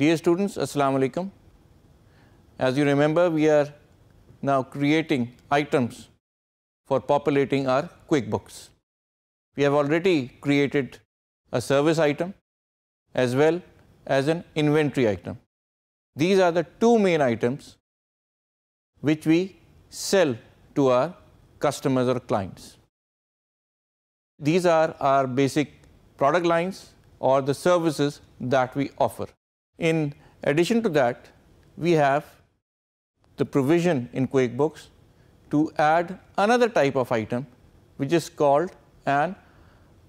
Dear students, Assalamu alaikum. As you remember, we are now creating items for populating our QuickBooks. We have already created a service item as well as an inventory item. These are the two main items which we sell to our customers or clients. These are our basic product lines or the services that we offer. In addition to that, we have the provision in QuickBooks to add another type of item which is called an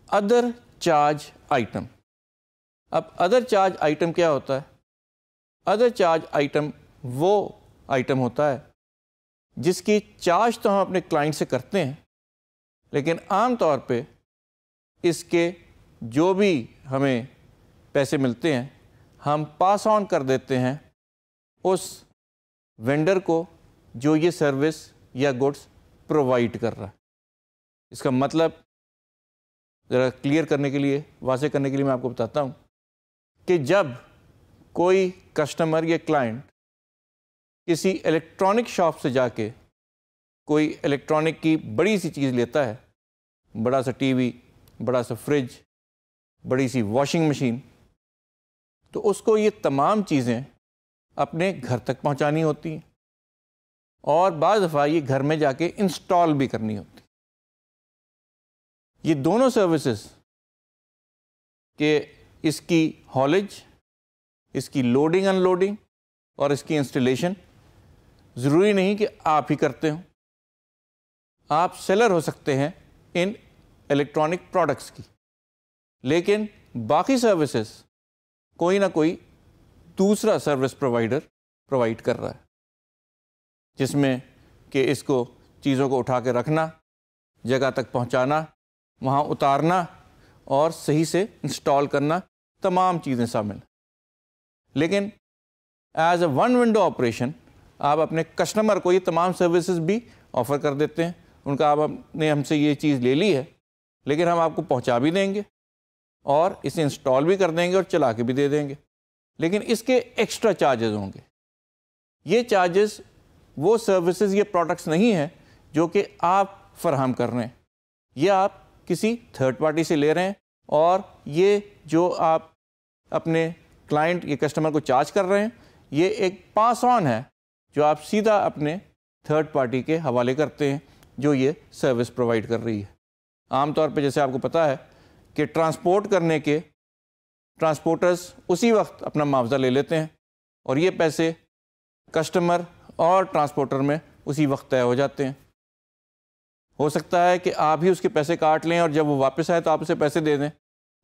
other charge item. अब other charge item क्या होता है other charge item वो item होता है जिसकी charge तो हम अपने client से करते हैं लेकिन आम तौर पे इसके जो भी हमें पैसे मिलते हैं हम पास ऑन कर देते हैं उस वेंडर को जो ये सर्विस या गुड्स प्रोवाइड कर रहा है इसका मतलब ज़रा क्लियर करने के लिए वाजे करने के लिए मैं आपको बताता हूँ कि जब कोई कस्टमर या क्लाइंट किसी इलेक्ट्रॉनिक शॉप से जाके कोई इलेक्ट्रॉनिक की बड़ी सी चीज़ लेता है बड़ा सा टीवी, बड़ा सा फ्रिज बड़ी सी वॉशिंग मशीन तो उसको ये तमाम चीज़ें अपने घर तक पहुंचानी होती हैं और बज़ दफ़ा ये घर में जाके इंस्टॉल भी करनी होती ये दोनों सर्विसेज के इसकी हॉलेज इसकी लोडिंग अनलोडिंग और इसकी इंस्टॉलेशन ज़रूरी नहीं कि आप ही करते हो आप सेलर हो सकते हैं इन इलेक्ट्रॉनिक प्रोडक्ट्स की लेकिन बाकी सर्विसेज कोई ना कोई दूसरा सर्विस प्रोवाइडर प्रोवाइड कर रहा है जिसमें कि इसको चीज़ों को उठा के रखना जगह तक पहुंचाना, वहाँ उतारना और सही से इंस्टॉल करना तमाम चीज़ें शामिल लेकिन as a one window operation आप अपने कस्टमर को ये तमाम सर्विसेज भी ऑफ़र कर देते हैं उनका आपने हमसे ये चीज़ ले ली है लेकिन हम आपको पहुंचा भी देंगे और इसे इंस्टॉल भी कर देंगे और चला के भी दे देंगे लेकिन इसके एक्स्ट्रा चार्जेस होंगे ये चार्जेस वो सर्विसेज ये प्रोडक्ट्स नहीं हैं जो कि आप फरहम कर रहे हैं ये आप किसी थर्ड पार्टी से ले रहे हैं और ये जो आप अपने क्लाइंट या कस्टमर को चार्ज कर रहे हैं ये एक पास ऑन है जो आप सीधा अपने थर्ड पार्टी के हवाले करते हैं जो ये सर्विस प्रोवाइड कर रही है आमतौर पर जैसे आपको पता है कि ट्रांसपोर्ट करने के ट्रांसपोर्टर्स उसी वक्त अपना मुआवजा ले लेते हैं और ये पैसे कस्टमर और ट्रांसपोर्टर में उसी वक्त तय हो जाते हैं हो सकता है कि आप ही उसके पैसे काट लें और जब वो वापस आए तो आप उसे पैसे दे दें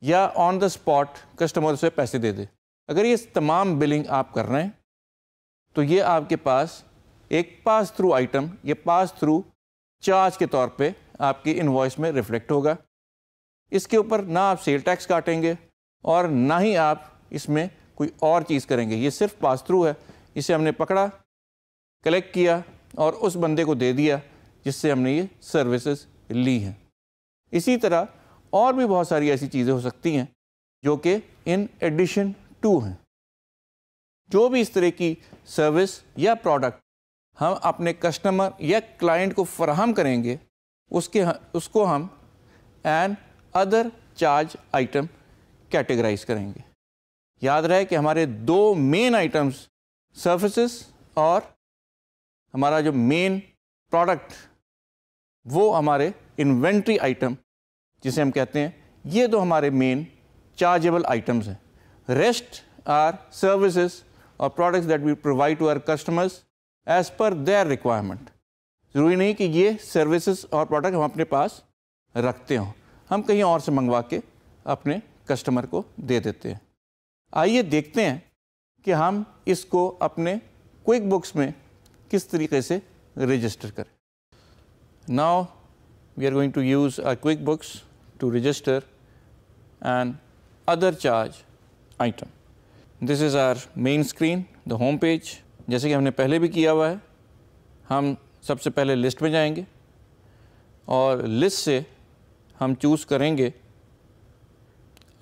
या ऑन द स्पॉट कस्टमर उसे पैसे दे दें अगर ये तमाम बिलिंग आप कर रहे हैं तो ये आपके पास एक पास थ्रू आइटम ये पास थ्रू चार्ज के तौर पे आपकी इन्वॉइस में रिफ्लेक्ट होगा इसके ऊपर ना आप सेल टैक्स काटेंगे और ना ही आप इसमें कोई और चीज़ करेंगे ये सिर्फ पास थ्रू है इसे हमने पकड़ा कलेक्ट किया और उस बंदे को दे दिया जिससे हमने ये सर्विसेज ली हैं इसी तरह और भी बहुत सारी ऐसी चीज़ें हो सकती हैं जो कि इन एडिशन टू हैं जो भी इस तरह की सर्विस या प्रोडक्ट हम अपने कस्टमर या क्लाइंट को फराहम करेंगे उसके उसको हम another charge item categorise करेंगे याद रहे कि हमारे दो मेन आइटम्स सर्विसेज और हमारा जो मेन प्रोडक्ट वो हमारे इन्वेंट्री आइटम जिसे हम कहते हैं ये तो हमारे मेन चार्जेबल आइटम्स हैं रेस्ट आर सर्विसेज और products that we provide to our customers as per their requirement ज़रूरी नहीं कि ये सर्विसेज और प्रोडक्ट हम अपने पास रखते हों हम कहीं और से मंगवा के अपने कस्टमर को दे देते हैं आइए देखते हैं कि हम इसको अपने क्विक बुक्स में किस तरीके से रजिस्टर करें now we are going to use our QuickBooks to register and other charge item this is our main screen the home page जैसे कि हमने पहले भी किया हुआ है हम सबसे पहले लिस्ट में जाएंगे और लिस्ट से हम चूज़ करेंगे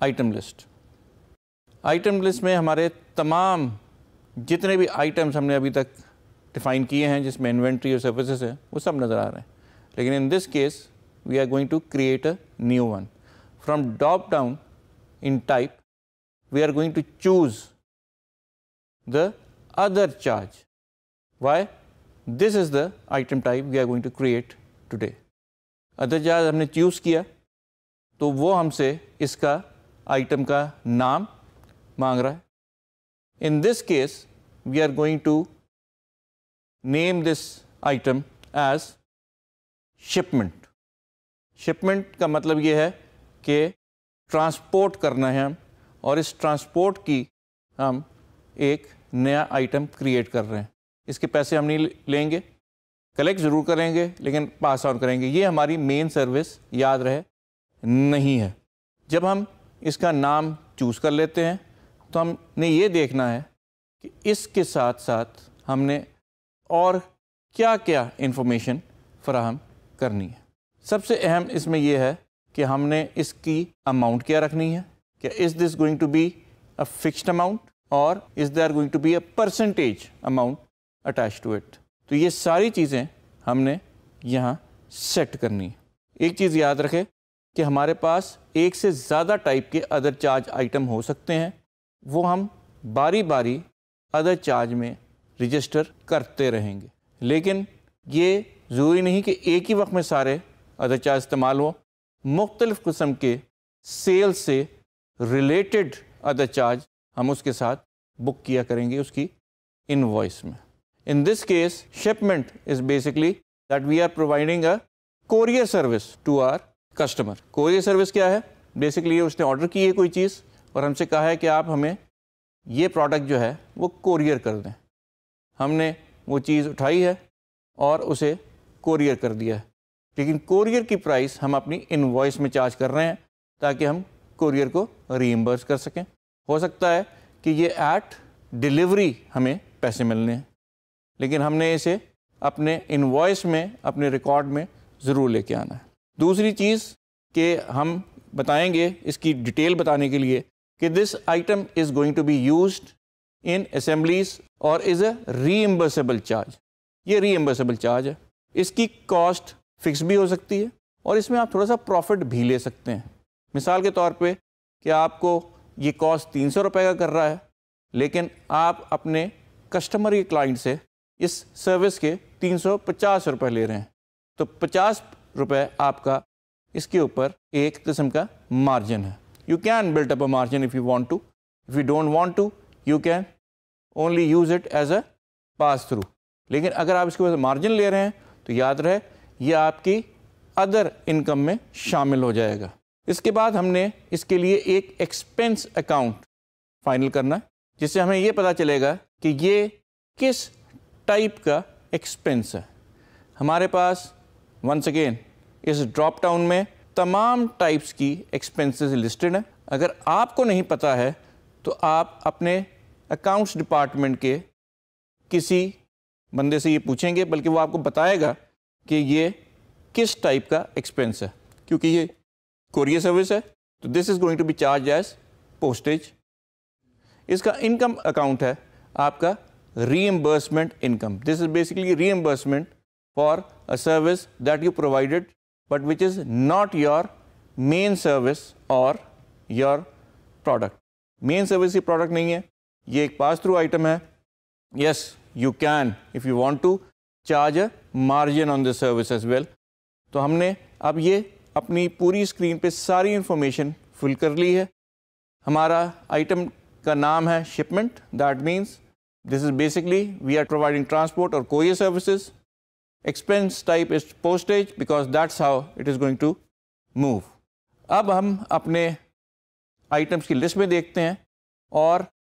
आइटम लिस्ट आइटम लिस्ट में हमारे तमाम जितने भी आइटम्स हमने अभी तक डिफ़ाइन किए हैं जिसमें इन्वेंट्री और सर्विसेज हैं वो सब नज़र आ रहे हैं लेकिन in this case we are going to create a new one from drop down in type we are going to choose the other charge why this is the item type we are going to create today other charge हमने चूज़ किया तो वो हमसे इसका item का नाम मांग रहा है in this case we are going to name this item as shipment shipment का मतलब ये है कि ट्रांसपोर्ट करना है हम और इस ट्रांसपोर्ट की हम एक नया आइटम क्रिएट कर रहे हैं इसके पैसे हम नहीं लेंगे कलेक्ट ज़रूर करेंगे लेकिन पास ऑन करेंगे ये हमारी मेन सर्विस याद रहे नहीं है जब हम इसका नाम चूज़ कर लेते हैं तो हमने ये देखना है कि इसके साथ साथ हमने और क्या क्या इन्फॉर्मेशन फ्राहम करनी है सबसे अहम इसमें यह है कि हमने इसकी अमाउंट क्या रखनी है क्या is this going to be a fixed amount और is they are going to be a percentage amount attach to it तो ये सारी चीज़ें हमने यहाँ सेट करनी है एक चीज़ याद रखें कि हमारे पास एक से ज़्यादा टाइप के अदर चार्ज आइटम हो सकते हैं वो हम बारी बारी अदर चार्ज में रजिस्टर करते रहेंगे लेकिन ये ज़रूरी नहीं कि एक ही वक्त में सारे अदर चार्ज इस्तेमाल हों मुख्तलिफ़ क़स्म के सेल से रिलेटेड अदर चार्ज हम उसके साथ बुक किया करेंगे उसकी इनवॉइस में In this case, shipment is basically that we are providing a courier service to our customer. Courier service क्या है? Basically उसने order की है कोई चीज़ और हमसे कहा है कि आप हमें ये product जो है वो courier कर दें हमने वो चीज़ उठाई है और उसे कोरियर कर दिया है लेकिन कोरियर की प्राइस हम अपनी इन्वॉइस में चार्ज कर रहे हैं ताकि हम कोरियर को रीइम्बर्स कर सकें हो सकता है कि ये ऐट डिलीवरी हमें पैसे मिलने हैं लेकिन हमने इसे अपने इन्वॉइस में अपने रिकॉर्ड में ज़रूर लेके आना है दूसरी चीज़ के हम बताएंगे इसकी डिटेल बताने के लिए कि this item is going to be use in assemblies और इज़ अ रीएम्बर्सेबल चार्ज ये रीएम्बर्सेबल चार्ज है इसकी कॉस्ट फिक्स भी हो सकती है और इसमें आप थोड़ा सा प्रॉफिट भी ले सकते हैं मिसाल के तौर पे कि आपको ये कॉस्ट तीन सौ रुपये का कर रहा है लेकिन आप अपने कस्टमर या क्लाइंट से इस सर्विस के तीन सौ पचास ले रहे हैं तो पचास रुपये आपका इसके ऊपर एक किस्म का मार्जिन है you can built up a margin if you want to if you don't want to you can only use it as a pass through लेकिन अगर आप इसके ऊपर मार्जिन ले रहे हैं तो याद रहे ये आपकी अदर इनकम में शामिल हो जाएगा इसके बाद हमने इसके लिए एक एक्सपेंस अकाउंट फाइनल करना जिससे हमें ये पता चलेगा कि ये किस टाइप का एक्सपेंस है हमारे पास वंस अगेन इस ड्रॉप डाउन में तमाम टाइप्स की एक्सपेंसेस लिस्टेड हैं अगर आपको नहीं पता है तो आप अपने अकाउंट्स डिपार्टमेंट के किसी बंदे से ये पूछेंगे बल्कि वो आपको बताएगा कि ये किस टाइप का एक्सपेंस है क्योंकि ये कोरियर सर्विस है तो this is going to be charge as postage इसका इनकम अकाउंट है आपका reimbursement income. This is basically reimbursement for a service that you provided but which is not your main service or your product. Main service hi product nahi hai ye ek pass through item hai Yes, you can if you want to charge a margin on the service as well. to humne ab ye apni puri screen pe sari information fill kar li hai hamara item ka naam hai shipment that means This is basically we are providing transport or courier services. Expense type is postage because that's how it is going to move. अब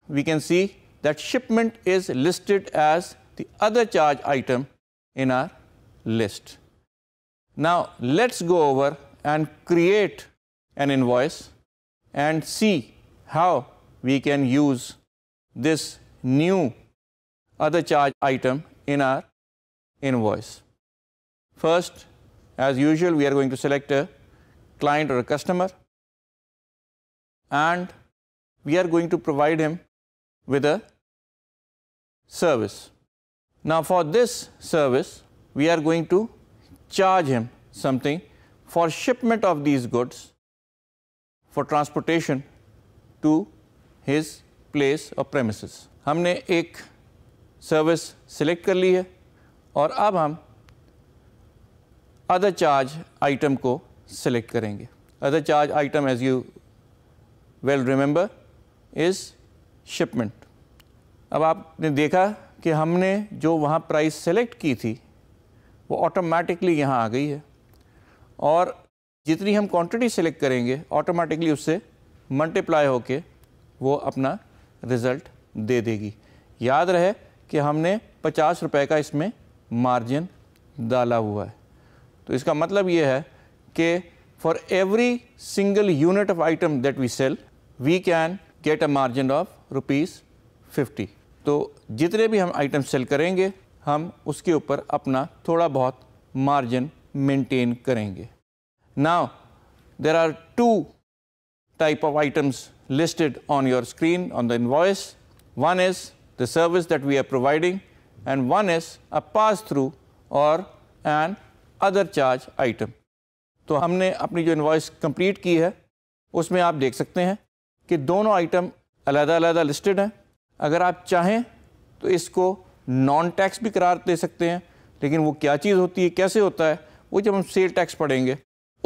we can see that shipment is listed as the other charge item in our list. Now let's go over and create an invoice and see how we can use this new other charge item in our invoice. First, as usual, we are going to select a client or a customer and we are going to provide him with a service. Now, for this service, we are going to charge him something for shipment of these goods for transportation to his place or premises. हमने एक service select कर ली है और अब हम other charge item को select करेंगे other charge item as you well remember is shipment अब आपने देखा कि हमने जो वहाँ प्राइस सेलेक्ट की थी वो ऑटोमेटिकली यहाँ आ गई है और जितनी हम क्वांटिटी सेलेक्ट करेंगे ऑटोमेटिकली उससे मल्टीप्लाई होके वो अपना रिज़ल्ट दे देगी याद रहे कि हमने पचास रुपए का इसमें मार्जिन डाला हुआ है तो इसका मतलब ये है कि for every single unit of item that we sell we can get a margin of rupees fifty तो जितने भी हम आइटम सेल करेंगे हम उसके ऊपर अपना थोड़ा बहुत मार्जिन मेंटेन करेंगे now there are two type of items listed on your screen on the invoice One is the service that we are providing and one is a pass-through or an other charge item. तो हमने अपनी जो invoice complete की है उसमें आप देख सकते हैं कि दोनों आइटम अलग-अलग लिस्टेड हैं अगर आप चाहें तो इसको नॉन टैक्स भी करार दे सकते हैं लेकिन वो क्या चीज़ होती है कैसे होता है वो जब हम सेल टैक्स पढ़ेंगे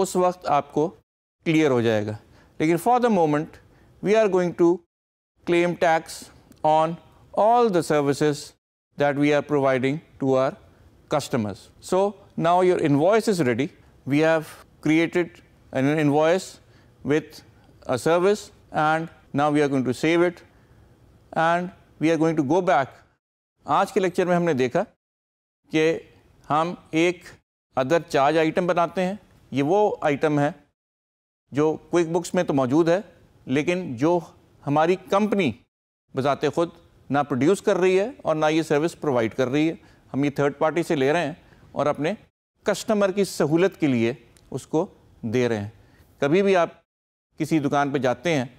उस वक्त आपको क्लियर हो जाएगा लेकिन for the moment we are going to claim tax on all the services that we are providing to our customers. So now your invoice is ready. We have created an invoice with a service and now we are going to save it and we are going to go back. आज के lecture में हमने देखा कि हम एक other charge item बनाते हैं ये वो आइटम है जो क्विक बुक्स में तो मौजूद है लेकिन जो हमारी कंपनी बजाते खुद ना प्रोड्यूस कर रही है और ना ये सर्विस प्रोवाइड कर रही है हम ये थर्ड पार्टी से ले रहे हैं और अपने कस्टमर की सहूलत के लिए उसको दे रहे हैं कभी भी आप किसी दुकान पर जाते हैं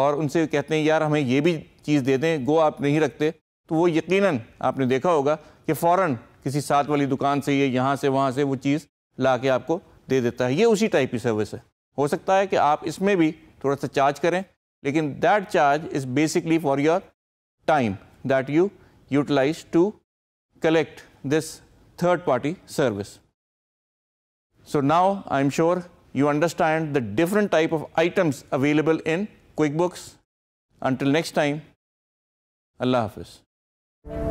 और उनसे कहते हैं यार हमें ये भी चीज़ दे दें गो आप नहीं रखते तो वो यकीनन आपने देखा होगा कि फ़ौर किसी साथ वाली दुकान से ये यहाँ से वहाँ से वो चीज़ ला के आपको दे देता है ये उसी टाइप की सर्विस है हो सकता है कि आप इसमें भी थोड़ा सा चार्ज करें लेकिन that charge is basically for your time that you utilize to collect this third party service. So now I am sure you understand the different type of items available in QuickBooks. Until next time, Allah Hafiz.